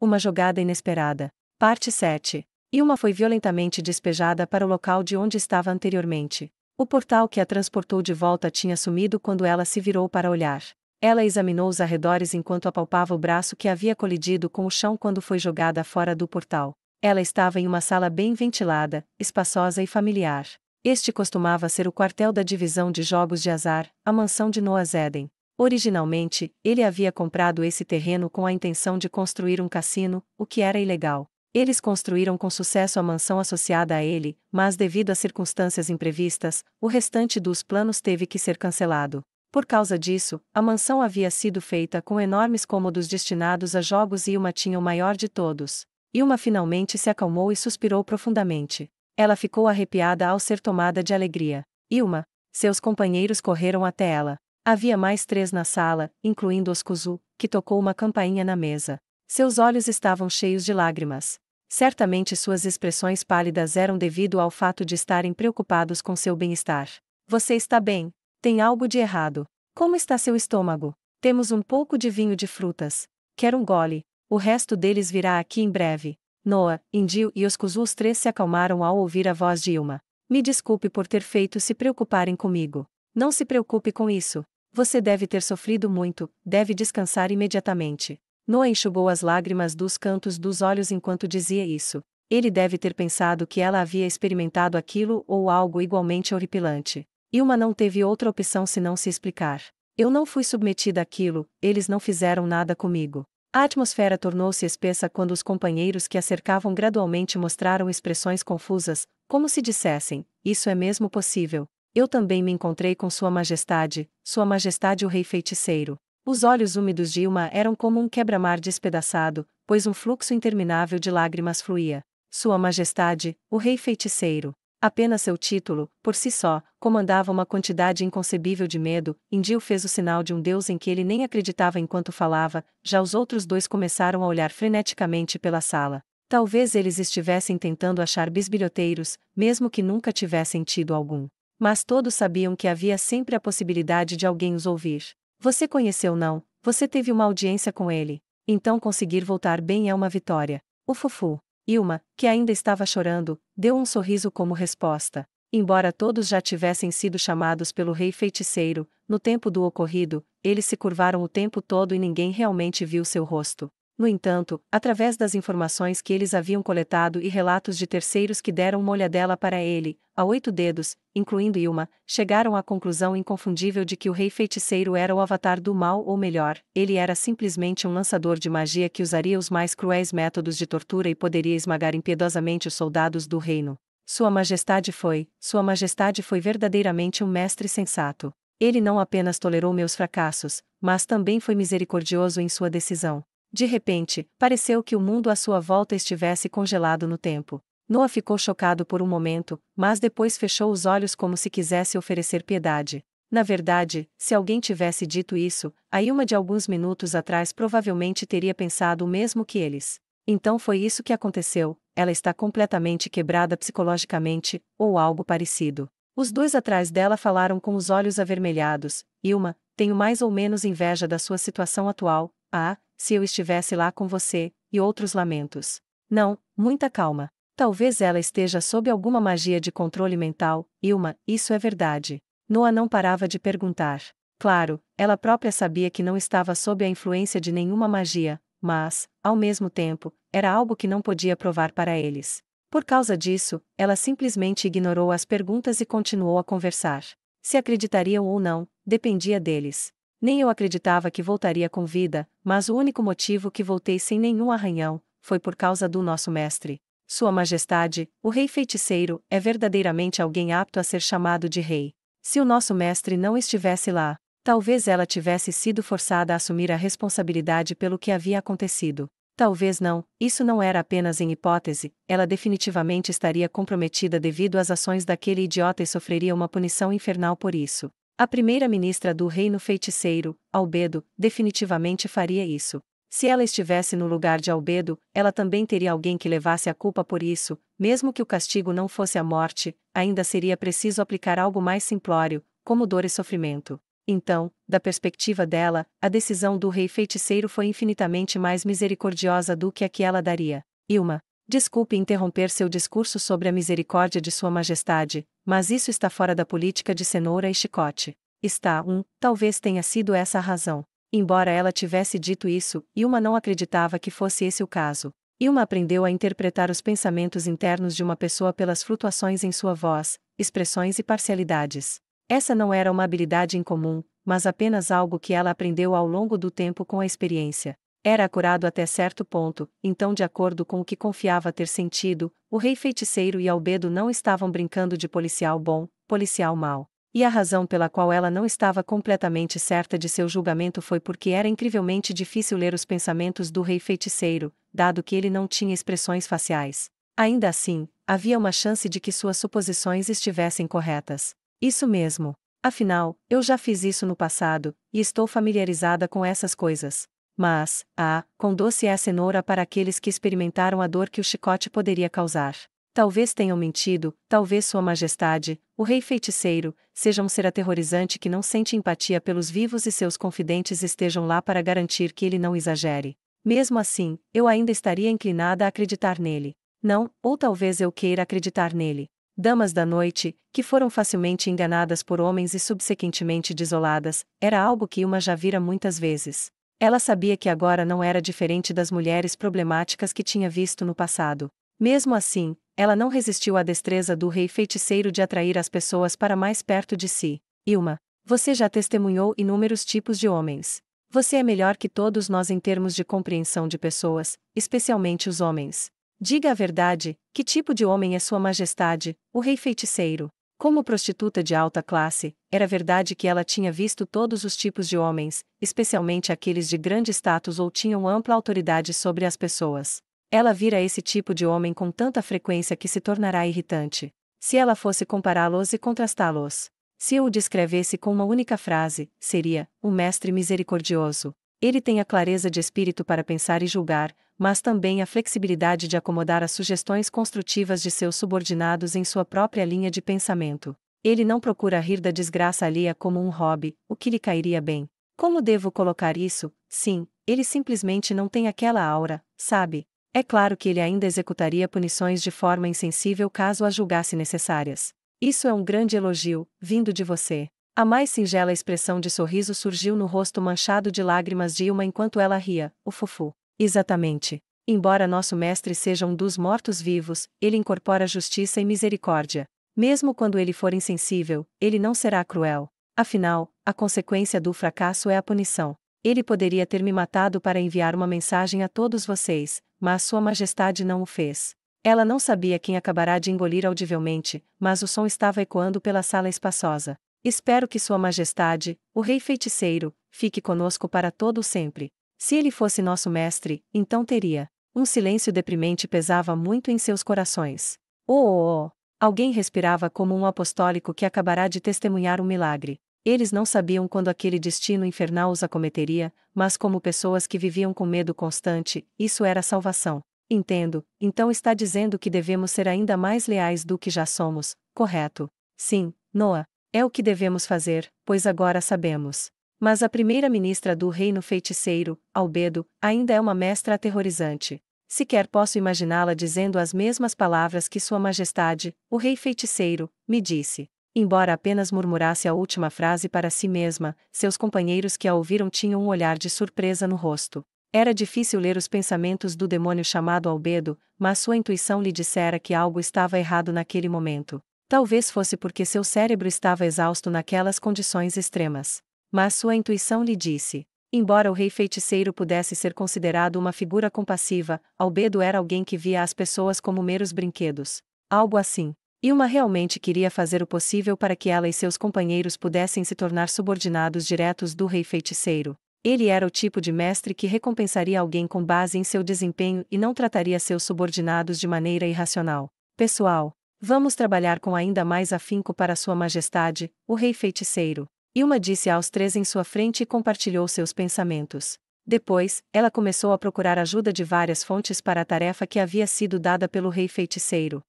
uma jogada inesperada. Parte 7. E uma foi violentamente despejada para o local de onde estava anteriormente. O portal que a transportou de volta tinha sumido quando ela se virou para olhar. Ela examinou os arredores enquanto apalpava o braço que havia colidido com o chão quando foi jogada fora do portal. Ela estava em uma sala bem ventilada, espaçosa e familiar. Este costumava ser o quartel da divisão de jogos de azar, a mansão de Noah Zeden. Originalmente, ele havia comprado esse terreno com a intenção de construir um cassino, o que era ilegal. Eles construíram com sucesso a mansão associada a ele, mas devido a circunstâncias imprevistas, o restante dos planos teve que ser cancelado. Por causa disso, a mansão havia sido feita com enormes cômodos destinados a jogos e uma tinha o maior de todos. Ilma finalmente se acalmou e suspirou profundamente. Ela ficou arrepiada ao ser tomada de alegria. Ilma, seus companheiros correram até ela. Havia mais três na sala, incluindo Oscuzu, que tocou uma campainha na mesa. Seus olhos estavam cheios de lágrimas. Certamente suas expressões pálidas eram devido ao fato de estarem preocupados com seu bem-estar. Você está bem? Tem algo de errado. Como está seu estômago? Temos um pouco de vinho de frutas. Quero um gole. O resto deles virá aqui em breve. Noah, Indio e Oscuzu os três se acalmaram ao ouvir a voz de Ilma. Me desculpe por ter feito se preocuparem comigo. Não se preocupe com isso. Você deve ter sofrido muito, deve descansar imediatamente. Noah enxugou as lágrimas dos cantos dos olhos enquanto dizia isso. Ele deve ter pensado que ela havia experimentado aquilo ou algo igualmente horripilante. Ilma não teve outra opção senão se explicar. Eu não fui submetida àquilo, eles não fizeram nada comigo. A atmosfera tornou-se espessa quando os companheiros que a cercavam gradualmente mostraram expressões confusas, como se dissessem: Isso é mesmo possível eu também me encontrei com Sua Majestade, Sua Majestade o Rei Feiticeiro. Os olhos úmidos de Ilma eram como um quebra-mar despedaçado, pois um fluxo interminável de lágrimas fluía. Sua Majestade, o Rei Feiticeiro. Apenas seu título, por si só, comandava uma quantidade inconcebível de medo. Indio fez o sinal de um deus em que ele nem acreditava enquanto falava, já os outros dois começaram a olhar freneticamente pela sala. Talvez eles estivessem tentando achar bisbilhoteiros, mesmo que nunca tivessem tido algum. Mas todos sabiam que havia sempre a possibilidade de alguém os ouvir. Você conheceu não, você teve uma audiência com ele. Então conseguir voltar bem é uma vitória. O Fufu. Ilma, que ainda estava chorando, deu um sorriso como resposta. Embora todos já tivessem sido chamados pelo rei feiticeiro, no tempo do ocorrido, eles se curvaram o tempo todo e ninguém realmente viu seu rosto. No entanto, através das informações que eles haviam coletado e relatos de terceiros que deram uma olhadela para ele, a oito dedos, incluindo Ilma, chegaram à conclusão inconfundível de que o rei feiticeiro era o avatar do mal ou melhor, ele era simplesmente um lançador de magia que usaria os mais cruéis métodos de tortura e poderia esmagar impiedosamente os soldados do reino. Sua Majestade foi, Sua Majestade foi verdadeiramente um mestre sensato. Ele não apenas tolerou meus fracassos, mas também foi misericordioso em sua decisão. De repente, pareceu que o mundo à sua volta estivesse congelado no tempo. Noah ficou chocado por um momento, mas depois fechou os olhos como se quisesse oferecer piedade. Na verdade, se alguém tivesse dito isso, a Ilma de alguns minutos atrás provavelmente teria pensado o mesmo que eles. Então foi isso que aconteceu, ela está completamente quebrada psicologicamente, ou algo parecido. Os dois atrás dela falaram com os olhos avermelhados: Ilma, tenho mais ou menos inveja da sua situação atual. Ah, se eu estivesse lá com você, e outros lamentos. Não, muita calma. Talvez ela esteja sob alguma magia de controle mental, Ilma, isso é verdade. Noa não parava de perguntar. Claro, ela própria sabia que não estava sob a influência de nenhuma magia, mas, ao mesmo tempo, era algo que não podia provar para eles. Por causa disso, ela simplesmente ignorou as perguntas e continuou a conversar. Se acreditariam ou não, dependia deles. Nem eu acreditava que voltaria com vida, mas o único motivo que voltei sem nenhum arranhão foi por causa do nosso mestre. Sua Majestade, o Rei Feiticeiro, é verdadeiramente alguém apto a ser chamado de rei. Se o nosso mestre não estivesse lá, talvez ela tivesse sido forçada a assumir a responsabilidade pelo que havia acontecido. Talvez não, isso não era apenas em hipótese, ela definitivamente estaria comprometida devido às ações daquele idiota e sofreria uma punição infernal por isso. A primeira-ministra do reino feiticeiro, Albedo, definitivamente faria isso. Se ela estivesse no lugar de Albedo, ela também teria alguém que levasse a culpa por isso, mesmo que o castigo não fosse a morte, ainda seria preciso aplicar algo mais simplório, como dor e sofrimento. Então, da perspectiva dela, a decisão do rei feiticeiro foi infinitamente mais misericordiosa do que a que ela daria. Ilma. Desculpe interromper seu discurso sobre a misericórdia de Sua Majestade, mas isso está fora da política de cenoura e chicote. Está, um, talvez tenha sido essa a razão. Embora ela tivesse dito isso, Ilma não acreditava que fosse esse o caso. Ilma aprendeu a interpretar os pensamentos internos de uma pessoa pelas flutuações em sua voz, expressões e parcialidades. Essa não era uma habilidade incomum, mas apenas algo que ela aprendeu ao longo do tempo com a experiência. Era acurado até certo ponto, então, de acordo com o que confiava ter sentido, o rei feiticeiro e Albedo não estavam brincando de policial bom, policial mau. E a razão pela qual ela não estava completamente certa de seu julgamento foi porque era incrivelmente difícil ler os pensamentos do rei feiticeiro, dado que ele não tinha expressões faciais. Ainda assim, havia uma chance de que suas suposições estivessem corretas. Isso mesmo. Afinal, eu já fiz isso no passado, e estou familiarizada com essas coisas mas, ah, com doce é a cenoura para aqueles que experimentaram a dor que o chicote poderia causar. Talvez tenham mentido, talvez Sua Majestade, o Rei Feiticeiro, seja um ser aterrorizante que não sente empatia pelos vivos e seus confidentes estejam lá para garantir que ele não exagere. Mesmo assim, eu ainda estaria inclinada a acreditar nele. Não, ou talvez eu queira acreditar nele. Damas da noite, que foram facilmente enganadas por homens e subsequentemente desoladas, era algo que uma já vira muitas vezes. Ela sabia que agora não era diferente das mulheres problemáticas que tinha visto no passado. Mesmo assim, ela não resistiu à destreza do rei feiticeiro de atrair as pessoas para mais perto de si. Ilma, você já testemunhou inúmeros tipos de homens. Você é melhor que todos nós em termos de compreensão de pessoas, especialmente os homens. Diga a verdade, que tipo de homem é Sua Majestade, o Rei Feiticeiro? Como prostituta de alta classe, era verdade que ela tinha visto todos os tipos de homens, especialmente aqueles de grande status ou tinham ampla autoridade sobre as pessoas. Ela vira esse tipo de homem com tanta frequência que se tornará irritante. Se ela fosse compará-los e contrastá-los. Se eu o descrevesse com uma única frase, seria: o Mestre Misericordioso. Ele tem a clareza de espírito para pensar e julgar, mas também a flexibilidade de acomodar as sugestões construtivas de seus subordinados em sua própria linha de pensamento. Ele não procura rir da desgraça alheia como um hobby, o que lhe cairia bem. Como devo colocar isso? Sim, ele simplesmente não tem aquela aura, sabe? É claro que ele ainda executaria punições de forma insensível caso as julgasse necessárias. Isso é um grande elogio, vindo de você. A mais singela expressão de sorriso surgiu no rosto manchado de lágrimas de Ilma enquanto ela ria, o fufu. Exatamente. Embora nosso Mestre seja um dos mortos-vivos, ele incorpora justiça e misericórdia. Mesmo quando ele for insensível, ele não será cruel. Afinal, a consequência do fracasso é a punição. Ele poderia ter me matado para enviar uma mensagem a todos vocês, mas Sua Majestade não o fez. Ela não sabia quem acabará de engolir audivelmente, mas o som estava ecoando pela sala espaçosa. Espero que Sua Majestade, o Rei Feiticeiro, fique conosco para todo sempre. Se ele fosse nosso mestre, então teria. Um silêncio deprimente pesava muito em seus corações. Oh, oh, oh, oh! Alguém respirava como um apostólico que acabará de testemunhar um milagre. Eles não sabiam quando aquele destino infernal os acometeria, mas como pessoas que viviam com medo constante, isso era salvação. Entendo, então está dizendo que devemos ser ainda mais leais do que já somos, correto? Sim, Noah. É o que devemos fazer, pois agora sabemos. Mas a primeira-ministra do reino feiticeiro, Albedo, ainda é uma mestra aterrorizante. Sequer posso imaginá-la dizendo as mesmas palavras que Sua Majestade, o rei feiticeiro, me disse. Embora apenas murmurasse a última frase para si mesma, seus companheiros que a ouviram tinham um olhar de surpresa no rosto. Era difícil ler os pensamentos do demônio chamado Albedo, mas sua intuição lhe dissera que algo estava errado naquele momento. Talvez fosse porque seu cérebro estava exausto naquelas condições extremas. Mas sua intuição lhe disse: Embora o rei feiticeiro pudesse ser considerado uma figura compassiva, Albedo era alguém que via as pessoas como meros brinquedos. Algo assim. Ilma realmente queria fazer o possível para que ela e seus companheiros pudessem se tornar subordinados diretos do rei feiticeiro. Ele era o tipo de mestre que recompensaria alguém com base em seu desempenho e não trataria seus subordinados de maneira irracional. Pessoal, vamos trabalhar com ainda mais afinco para Sua Majestade, o Rei Feiticeiro. E uma disse aos três em sua frente e compartilhou seus pensamentos. Depois, ela começou a procurar ajuda de várias fontes para a tarefa que havia sido dada pelo rei feiticeiro,